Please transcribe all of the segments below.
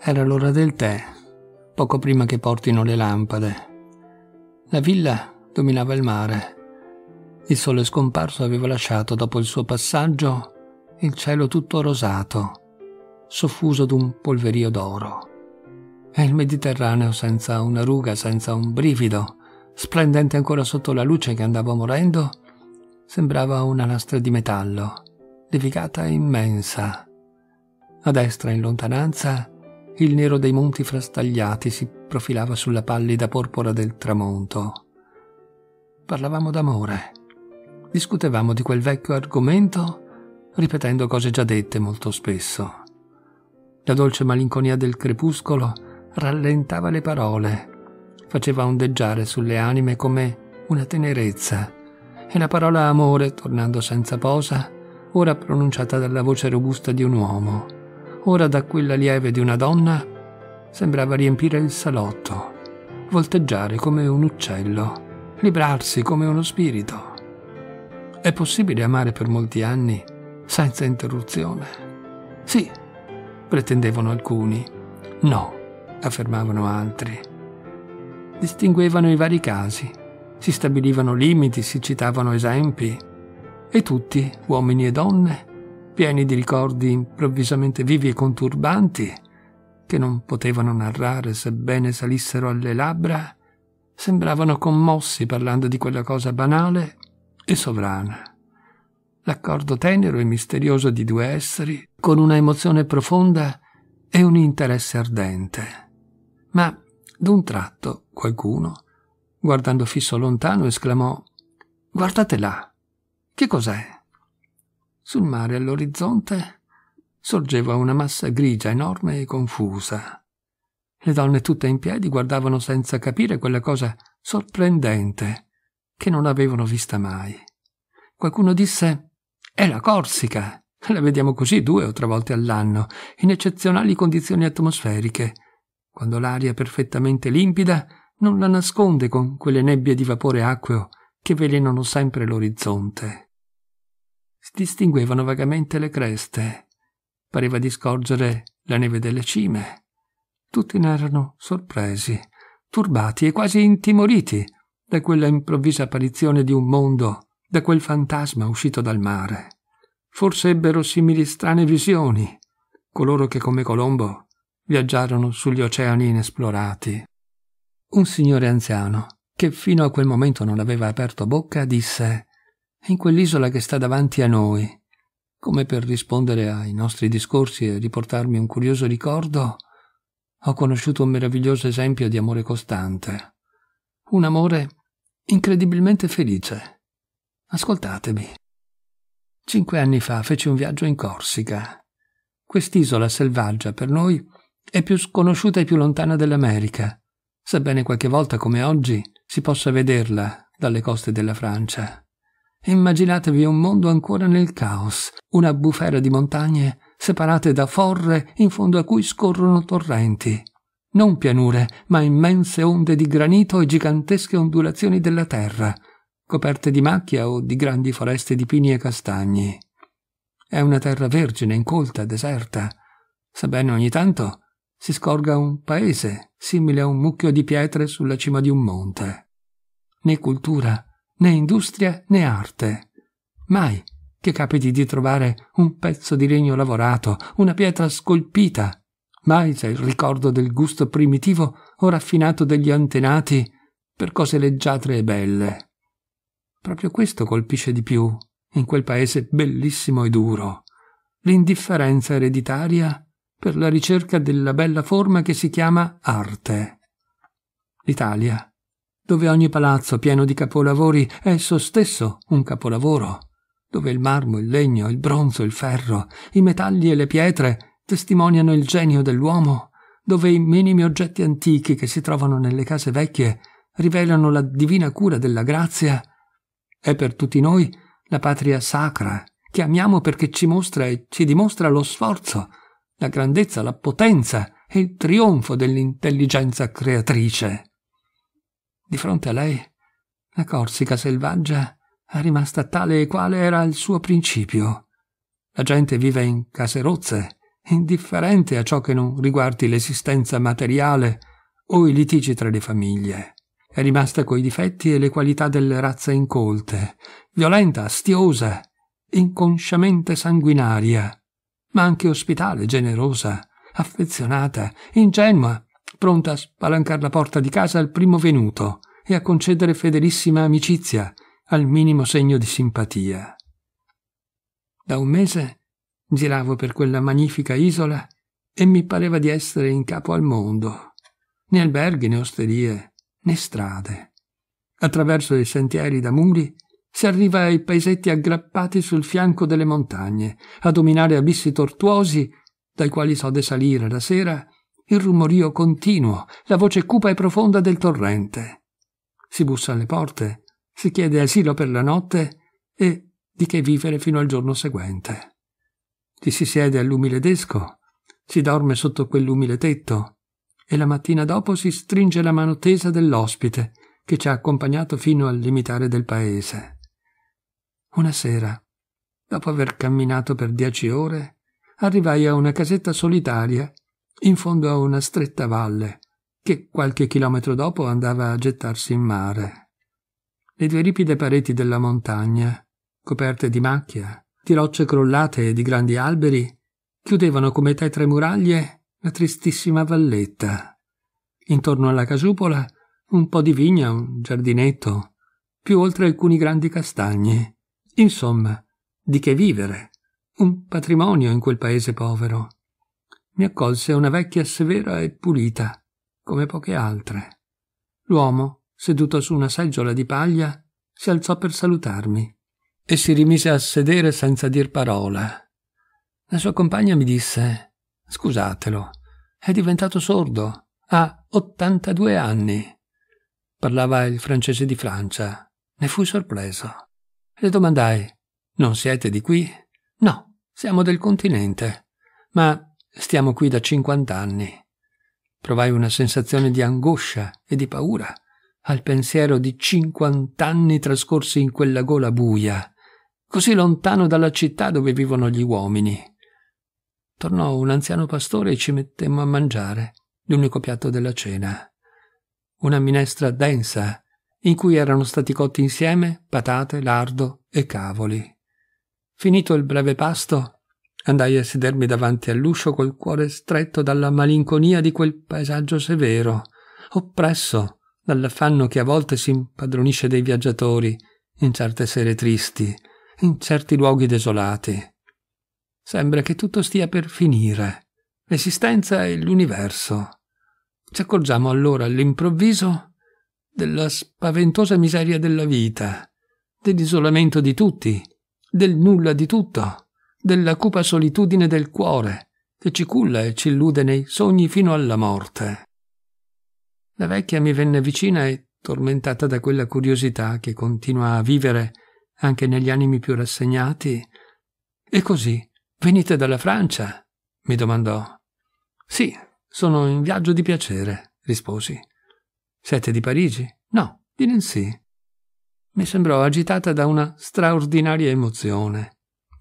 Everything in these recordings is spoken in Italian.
Era l'ora del tè, poco prima che portino le lampade. La villa dominava il mare. Il sole scomparso aveva lasciato dopo il suo passaggio il cielo tutto rosato, soffuso d'un polverio d'oro. E il Mediterraneo senza una ruga, senza un brivido, splendente ancora sotto la luce che andava morendo, sembrava una lastra di metallo levigata immensa. A destra, in lontananza, il nero dei monti frastagliati si profilava sulla pallida porpora del tramonto. Parlavamo d'amore. Discutevamo di quel vecchio argomento, ripetendo cose già dette molto spesso. La dolce malinconia del crepuscolo rallentava le parole, faceva ondeggiare sulle anime come una tenerezza, e la parola amore, tornando senza posa, ora pronunciata dalla voce robusta di un uomo, ora da quella lieve di una donna, sembrava riempire il salotto, volteggiare come un uccello, librarsi come uno spirito. È possibile amare per molti anni senza interruzione? Sì, pretendevano alcuni. No, affermavano altri. Distinguevano i vari casi, si stabilivano limiti, si citavano esempi, e tutti, uomini e donne, pieni di ricordi improvvisamente vivi e conturbanti, che non potevano narrare sebbene salissero alle labbra, sembravano commossi parlando di quella cosa banale e sovrana. L'accordo tenero e misterioso di due esseri, con una emozione profonda e un interesse ardente. Ma d'un tratto qualcuno, guardando fisso lontano, esclamò Guardate là. Che cos'è? Sul mare all'orizzonte sorgeva una massa grigia enorme e confusa. Le donne tutte in piedi guardavano senza capire quella cosa sorprendente che non avevano vista mai. Qualcuno disse È la Corsica. La vediamo così due o tre volte all'anno, in eccezionali condizioni atmosferiche, quando l'aria perfettamente limpida non la nasconde con quelle nebbie di vapore acqueo che velenano sempre l'orizzonte si distinguevano vagamente le creste. Pareva di scorgere la neve delle cime. Tutti ne erano sorpresi, turbati e quasi intimoriti da quella improvvisa apparizione di un mondo, da quel fantasma uscito dal mare. Forse ebbero simili strane visioni coloro che come Colombo viaggiarono sugli oceani inesplorati. Un signore anziano, che fino a quel momento non aveva aperto bocca, disse è in quell'isola che sta davanti a noi. Come per rispondere ai nostri discorsi e riportarmi un curioso ricordo, ho conosciuto un meraviglioso esempio di amore costante. Un amore incredibilmente felice. Ascoltatemi. Cinque anni fa feci un viaggio in Corsica. Quest'isola selvaggia per noi è più sconosciuta e più lontana dell'America, sebbene qualche volta come oggi si possa vederla dalle coste della Francia. Immaginatevi un mondo ancora nel caos, una bufera di montagne separate da forre in fondo a cui scorrono torrenti. Non pianure, ma immense onde di granito e gigantesche ondulazioni della terra, coperte di macchia o di grandi foreste di pini e castagni. È una terra vergine, incolta, deserta, sebbene ogni tanto si scorga un paese simile a un mucchio di pietre sulla cima di un monte. Né cultura, né industria né arte. Mai che capiti di trovare un pezzo di legno lavorato, una pietra scolpita. Mai c'è il ricordo del gusto primitivo o raffinato degli antenati per cose leggiadre e belle. Proprio questo colpisce di più in quel paese bellissimo e duro, l'indifferenza ereditaria per la ricerca della bella forma che si chiama arte. L'Italia dove ogni palazzo pieno di capolavori è esso stesso un capolavoro, dove il marmo, il legno, il bronzo, il ferro, i metalli e le pietre testimoniano il genio dell'uomo, dove i minimi oggetti antichi che si trovano nelle case vecchie rivelano la divina cura della grazia, è per tutti noi la patria sacra, che amiamo perché ci mostra e ci dimostra lo sforzo, la grandezza, la potenza e il trionfo dell'intelligenza creatrice. Di fronte a lei, la Corsica selvaggia è rimasta tale e quale era il suo principio. La gente vive in case rozze, indifferente a ciò che non riguardi l'esistenza materiale o i litigi tra le famiglie. È rimasta coi difetti e le qualità delle razze incolte, violenta, astiosa, inconsciamente sanguinaria, ma anche ospitale, generosa, affezionata, ingenua, pronta a spalancare la porta di casa al primo venuto e a concedere fedelissima amicizia al minimo segno di simpatia. Da un mese giravo per quella magnifica isola e mi pareva di essere in capo al mondo, né alberghi né osterie né strade. Attraverso i sentieri da muri si arriva ai paesetti aggrappati sul fianco delle montagne, a dominare abissi tortuosi dai quali so salire la sera il rumorio continuo, la voce cupa e profonda del torrente. Si bussa alle porte, si chiede asilo per la notte e di che vivere fino al giorno seguente. Ci si siede all'umile desco, si dorme sotto quell'umile tetto e la mattina dopo si stringe la mano tesa dell'ospite che ci ha accompagnato fino al limitare del paese. Una sera, dopo aver camminato per dieci ore, arrivai a una casetta solitaria in fondo a una stretta valle, che qualche chilometro dopo andava a gettarsi in mare. Le due ripide pareti della montagna, coperte di macchia, di rocce crollate e di grandi alberi, chiudevano come tetre muraglie la tristissima valletta. Intorno alla casupola un po' di vigna, un giardinetto, più oltre alcuni grandi castagni. Insomma, di che vivere? Un patrimonio in quel paese povero mi accolse una vecchia severa e pulita, come poche altre. L'uomo, seduto su una seggiola di paglia, si alzò per salutarmi e si rimise a sedere senza dir parola. La sua compagna mi disse: Scusatelo, è diventato sordo, ha 82 anni. Parlava il francese di Francia. Ne fui sorpreso. Le domandai: Non siete di qui? No, siamo del continente. Ma Stiamo qui da 50 anni. Provai una sensazione di angoscia e di paura al pensiero di 50 anni trascorsi in quella gola buia, così lontano dalla città dove vivono gli uomini. Tornò un anziano pastore e ci mettemmo a mangiare l'unico piatto della cena. Una minestra densa, in cui erano stati cotti insieme patate, lardo e cavoli. Finito il breve pasto, Andai a sedermi davanti all'uscio col cuore stretto dalla malinconia di quel paesaggio severo, oppresso dall'affanno che a volte si impadronisce dei viaggiatori in certe sere tristi, in certi luoghi desolati. Sembra che tutto stia per finire, l'esistenza e l'universo. Ci accorgiamo allora all'improvviso della spaventosa miseria della vita, dell'isolamento di tutti, del nulla di tutto della cupa solitudine del cuore, che ci culla e ci illude nei sogni fino alla morte. La vecchia mi venne vicina e, tormentata da quella curiosità che continua a vivere anche negli animi più rassegnati, e così, venite dalla Francia? mi domandò. Sì, sono in viaggio di piacere, risposi. Siete di Parigi? No, di Nancy. Mi sembrò agitata da una straordinaria emozione.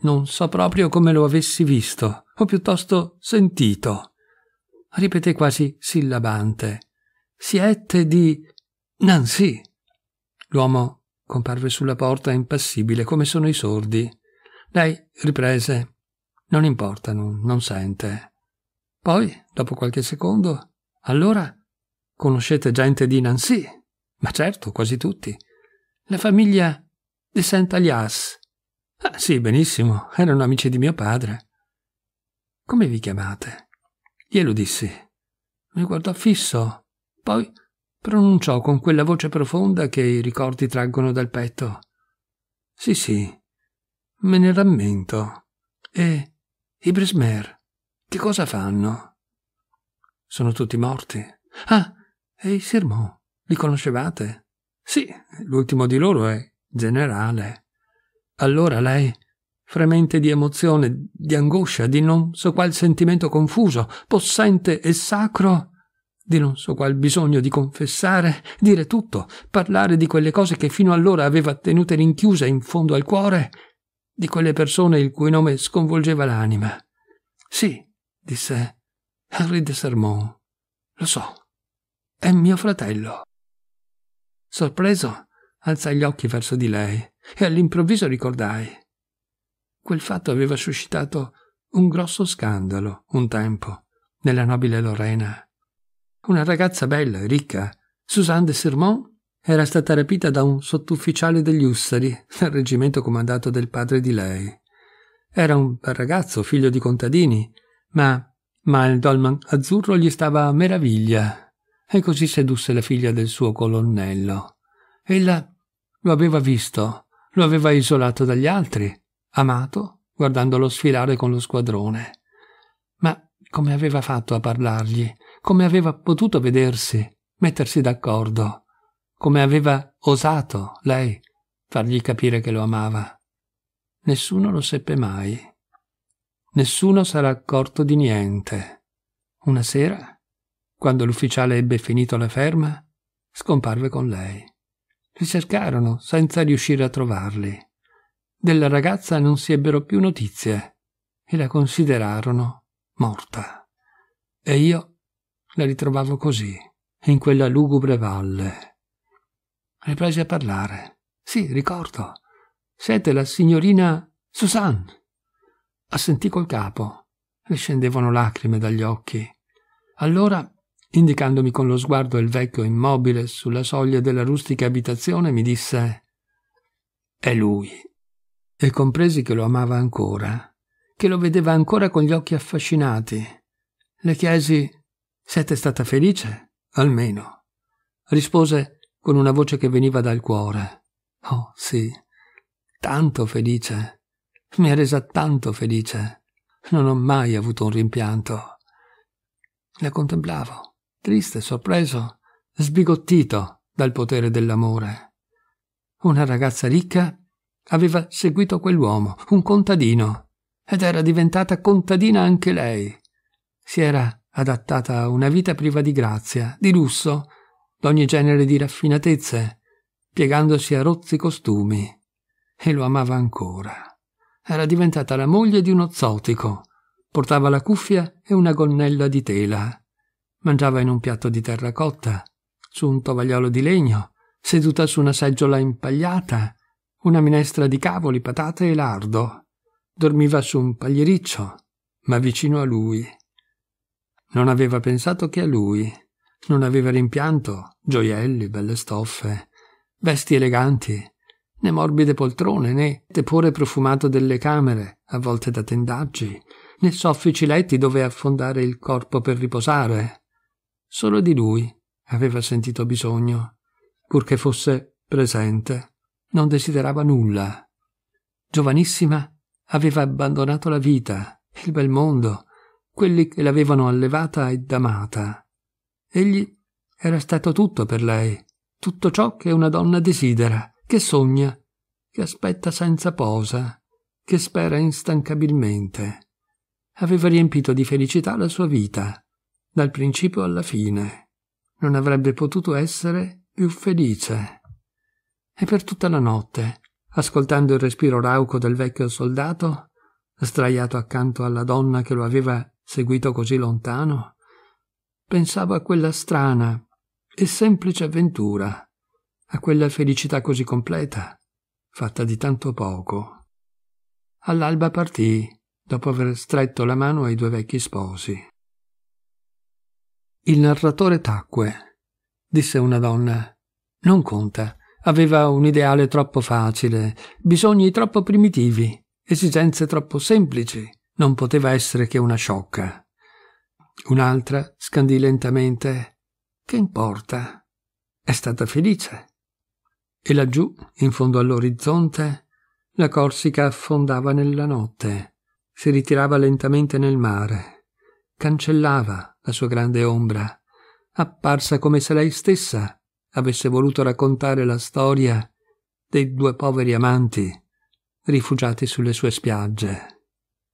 Non so proprio come lo avessi visto, o piuttosto sentito. Ripeté quasi sillabante. Siete di Nancy. L'uomo comparve sulla porta impassibile come sono i sordi. Lei riprese. Non importa, non, non sente. Poi, dopo qualche secondo, allora conoscete gente di Nancy? Ma certo, quasi tutti. La famiglia de Saint-Alias. Ah, sì, benissimo, erano amici di mio padre. Come vi chiamate? Glielo dissi. Mi guardò fisso, poi pronunciò con quella voce profonda che i ricordi traggono dal petto. Sì, sì, me ne rammento. E i Brismer, che cosa fanno? Sono tutti morti. Ah, e i Sirmont, li conoscevate? Sì, l'ultimo di loro è generale. Allora lei, fremente di emozione, di angoscia, di non so qual sentimento confuso, possente e sacro, di non so qual bisogno di confessare, dire tutto, parlare di quelle cose che fino allora aveva tenute rinchiuse in fondo al cuore, di quelle persone il cui nome sconvolgeva l'anima. Sì, disse Henri de Sermon. Lo so, è mio fratello. Sorpreso, alza gli occhi verso di lei e all'improvviso ricordai. Quel fatto aveva suscitato un grosso scandalo, un tempo, nella nobile Lorena. Una ragazza bella e ricca, Suzanne de Sermont, era stata rapita da un sottufficiale degli Ussari, del reggimento comandato del padre di lei. Era un bel ragazzo, figlio di contadini, ma, ma il dolman azzurro gli stava a meraviglia, e così sedusse la figlia del suo colonnello. Ella lo aveva visto, lo aveva isolato dagli altri, amato, guardandolo sfilare con lo squadrone. Ma come aveva fatto a parlargli? Come aveva potuto vedersi, mettersi d'accordo? Come aveva osato, lei, fargli capire che lo amava? Nessuno lo seppe mai. Nessuno sarà accorto di niente. Una sera, quando l'ufficiale ebbe finito la ferma, scomparve con lei. Li cercarono senza riuscire a trovarli. Della ragazza non si ebbero più notizie e la considerarono morta. E io la ritrovavo così, in quella lugubre valle. Ripresi a parlare. Sì, ricordo. Siete la signorina Suzanne. Assentì col capo. Le scendevano lacrime dagli occhi. Allora Indicandomi con lo sguardo il vecchio immobile sulla soglia della rustica abitazione, mi disse È lui. E compresi che lo amava ancora, che lo vedeva ancora con gli occhi affascinati. Le chiesi Siete stata felice? Almeno. Rispose con una voce che veniva dal cuore. Oh, sì, tanto felice. Mi ha resa tanto felice. Non ho mai avuto un rimpianto. La contemplavo triste, sorpreso, sbigottito dal potere dell'amore. Una ragazza ricca aveva seguito quell'uomo, un contadino, ed era diventata contadina anche lei. Si era adattata a una vita priva di grazia, di lusso, d'ogni genere di raffinatezze, piegandosi a rozzi costumi. E lo amava ancora. Era diventata la moglie di uno zotico. Portava la cuffia e una gonnella di tela. Mangiava in un piatto di terracotta, su un tovagliolo di legno, seduta su una seggiola impagliata, una minestra di cavoli, patate e lardo. Dormiva su un pagliericcio, ma vicino a lui. Non aveva pensato che a lui. Non aveva rimpianto gioielli, belle stoffe, vesti eleganti, né morbide poltrone, né tepore profumato delle camere, avvolte da tendaggi, né soffici letti dove affondare il corpo per riposare. Solo di lui aveva sentito bisogno, purché fosse presente. Non desiderava nulla. Giovanissima aveva abbandonato la vita, il bel mondo, quelli che l'avevano allevata ed amata. Egli era stato tutto per lei, tutto ciò che una donna desidera, che sogna, che aspetta senza posa, che spera instancabilmente. Aveva riempito di felicità la sua vita, dal principio alla fine. Non avrebbe potuto essere più felice. E per tutta la notte, ascoltando il respiro rauco del vecchio soldato, sdraiato accanto alla donna che lo aveva seguito così lontano, pensavo a quella strana e semplice avventura, a quella felicità così completa, fatta di tanto poco. All'alba partì, dopo aver stretto la mano ai due vecchi sposi. Il narratore tacque. Disse una donna: Non conta. Aveva un ideale troppo facile, bisogni troppo primitivi, esigenze troppo semplici. Non poteva essere che una sciocca. Un'altra scandì lentamente: Che importa? È stata felice. E laggiù, in fondo all'orizzonte, la Corsica affondava nella notte, si ritirava lentamente nel mare, cancellava la sua grande ombra, apparsa come se lei stessa avesse voluto raccontare la storia dei due poveri amanti rifugiati sulle sue spiagge.